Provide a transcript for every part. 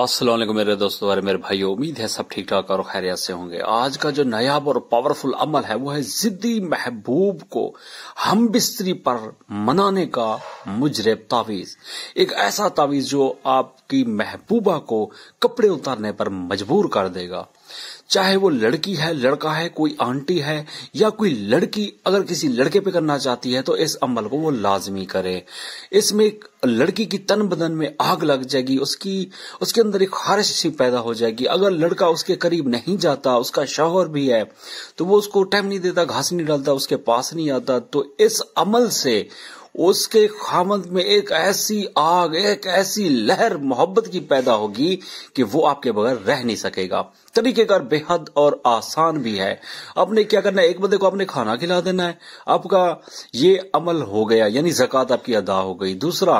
असलम मेरे दोस्तों और मेरे भाई उम्मीद है सब ठीक ठाक और खैरियत से होंगे आज का जो नयाब और पावरफुल अमल है वो है जिद्दी महबूब को हम बिस्तरी पर मनाने का मुजरब तावीज एक ऐसा तावीज जो आपकी महबूबा को कपड़े उतारने पर मजबूर कर देगा चाहे वो लड़की है लड़का है कोई आंटी है या कोई लड़की अगर किसी लड़के पे करना चाहती है तो इस अमल को वो लाजमी करे इसमें लड़की की तन बदन में आग लग जाएगी उसकी उसके अंदर एक खारिश सी पैदा हो जाएगी अगर लड़का उसके करीब नहीं जाता उसका शौहर भी है तो वो उसको टाइम नहीं देता घास नहीं डालता उसके पास नहीं आता तो इस अमल से उसके खामद में एक ऐसी आग एक ऐसी लहर मोहब्बत की पैदा होगी कि वो आपके बगैर रह नहीं सकेगा तरीकेकार बेहद और आसान भी है आपने क्या करना है एक बंदे को आपने खाना खिला देना है आपका ये अमल हो गया यानी जक़ात आपकी अदा हो गई दूसरा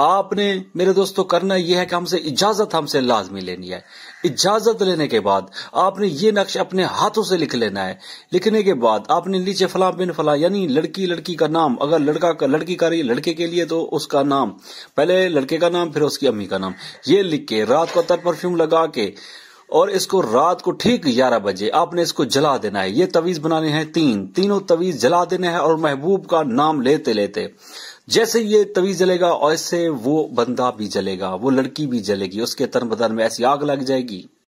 आपने मेरे दोस्तों करना यह है कि हमसे इजाजत हमसे लाजमी लेनी है इजाजत लेने के बाद आपने ये नक्श अपने हाथों से लिख लेना है लिखने के बाद आपने नीचे फला बिन फला यानी लड़की लड़की का नाम अगर लड़का का लड़की का लड़के के लिए तो उसका नाम पहले लड़के का नाम फिर उसकी अम्मी का नाम ये लिख के रात को तर परफ्यूम लगा के और इसको रात को ठीक ग्यारह बजे आपने इसको जला देना है ये तवीज बनाने हैं तीन तीनों तवीज जला देने हैं और महबूब का नाम लेते लेते जैसे ये तवीज जलेगा और ऐसे वो बंदा भी जलेगा वो लड़की भी जलेगी उसके तन बदन में ऐसी आग लग जाएगी